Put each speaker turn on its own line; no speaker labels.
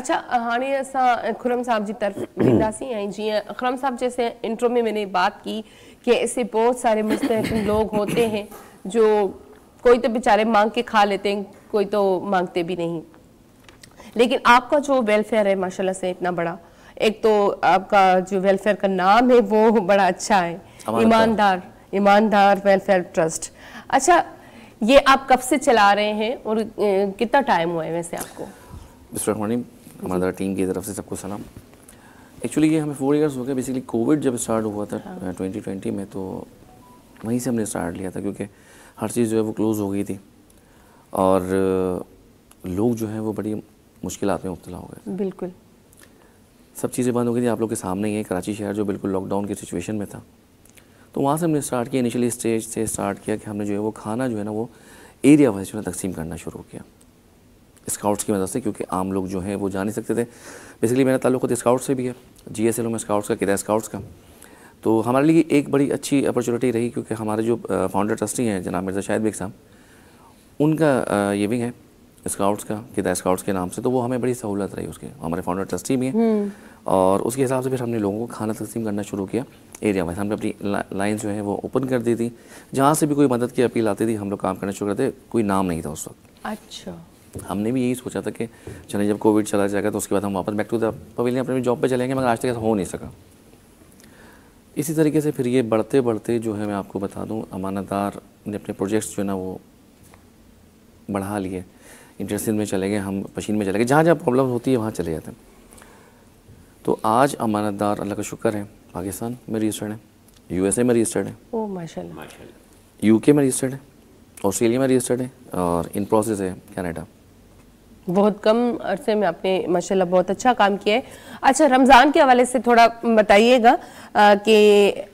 अच्छा हाँ अस खुरम साहब की तरफ़ वेंदासीं जी खुरम साहब जैसे इंट्रो में मैंने बात की कि ऐसे बहुत सारे मुस्तहकम लोग होते हैं जो कोई तो बेचारे मांग के खा लेते हैं कोई तो मांगते भी नहीं लेकिन आपका जो वेलफेयर है माशाल्लाह से इतना बड़ा एक तो आपका जो वेलफेयर का नाम है वो बड़ा अच्छा है ईमानदार ईमानदार वेलफेयर ट्रस्ट अच्छा ये आप कब से चला रहे हैं और कितना टाइम हुआ है वैसे आपको
हमारा टीम की तरफ से सबको सलाम एक्चुअली ये हमें फोर इयर्स हो गया बेसिकली कोविड जब स्टार्ट हुआ था ट्वेंटी हाँ। ट्वेंटी में तो वहीं से हमने स्टार्ट लिया था क्योंकि हर चीज़ जो है वो क्लोज़ हो गई थी और लोग जो हैं वो बड़ी मुश्किल में मुबतला हो
गए बिल्कुल
सब चीज़ें बंद हो गई थी आप लोग के सामने ही है कराची शहर जो बिल्कुल लॉकडाउन की सिचुएशन में था तो वहाँ से हमने स्टार्ट किया इनिशियली स्टेज से स्टार्ट किया कि हमने जो है वो खाना जो है ना वो एरिया वाइज जो है तकसीम करना शुरू किया स्काउट्स की मदद से क्योंकि आम लोग जो हैं वो जा नहीं सकते थे बेसिकली मेरा ताल्लुक खुद स्काउट से भी है जी एस एल में स्काउट्स का किराया स्काउट्स का तो हमारे लिए एक बड़ी अच्छी अपॉर्चुनिटी रही क्योंकि हमारे जो फाउंडर ट्रस्टी हैं जनाब मिर्ज़ा शाहिद बेग साहब उनका ये भी है स्काउट्स का किराया स्काउट्स के नाम से तो वो हमें बड़ी सहूलत रही उसके हमारे फाउंडर ट्रस्टी भी हैं हम्म। और उसके हिसाब से फिर हमने लोगों को खाना तकसीम करना शुरू किया एरिया वाइज हमने अपनी लाइन जो है वो ओपन कर दी थी जहाँ से भी कोई मदद की अपील आती थी हम लोग काम करना शुरू करते कोई नाम नहीं था उस वक्त अच्छा हमने भी यही सोचा था कि चले जब कोविड चला जाएगा तो उसके बाद हम वापस बैक टू द पवेलियन अपने जॉब पे चलेंगे मगर आज तक ऐसा हो नहीं सका इसी तरीके से फिर ये बढ़ते बढ़ते जो है मैं आपको बता दूँ अमानतदार ने अपने प्रोजेक्ट्स जो है ना वो बढ़ा लिए इंटरसिन में चले गए हम मशीन में चले गए जहाँ जहाँ प्रॉब्लम होती है वहाँ चले जाते हैं तो आज अमानतदार अल्लाह का शुक्र है पाकिस्तान में रजिस्टर्ड है यू एस ए में रजिस्टर्ड है
ओ माशाल्लाह
के में रजिस्टर्ड है ऑस्ट्रेलिया में रजिस्टर्ड है और इन प्रोसेस है कनाडा
बहुत कम अरसे में आपने माशाल्लाह बहुत अच्छा काम किया है अच्छा रमज़ान के हवाले से थोड़ा बताइएगा कि